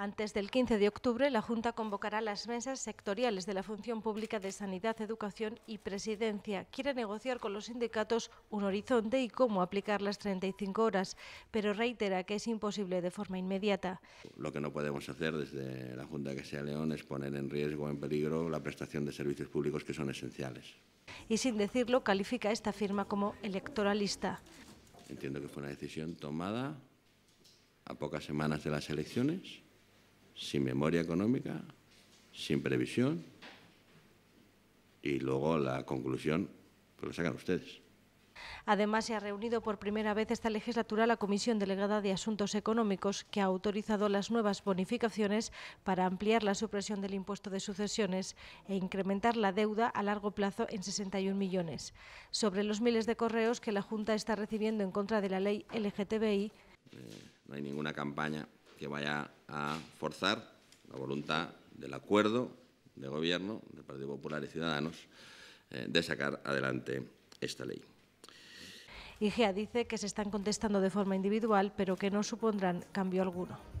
Antes del 15 de octubre, la Junta convocará las mesas sectoriales de la Función Pública de Sanidad, Educación y Presidencia. Quiere negociar con los sindicatos un horizonte y cómo aplicar las 35 horas, pero reitera que es imposible de forma inmediata. Lo que no podemos hacer desde la Junta que sea León es poner en riesgo, o en peligro, la prestación de servicios públicos que son esenciales. Y sin decirlo, califica esta firma como electoralista. Entiendo que fue una decisión tomada a pocas semanas de las elecciones sin memoria económica, sin previsión, y luego la conclusión pues, lo sacan ustedes. Además, se ha reunido por primera vez esta legislatura la Comisión Delegada de Asuntos Económicos, que ha autorizado las nuevas bonificaciones para ampliar la supresión del impuesto de sucesiones e incrementar la deuda a largo plazo en 61 millones. Sobre los miles de correos que la Junta está recibiendo en contra de la ley LGTBI. Eh, no hay ninguna campaña que vaya a forzar la voluntad del acuerdo de gobierno del Partido Popular y Ciudadanos eh, de sacar adelante esta ley. IGEA dice que se están contestando de forma individual, pero que no supondrán cambio alguno.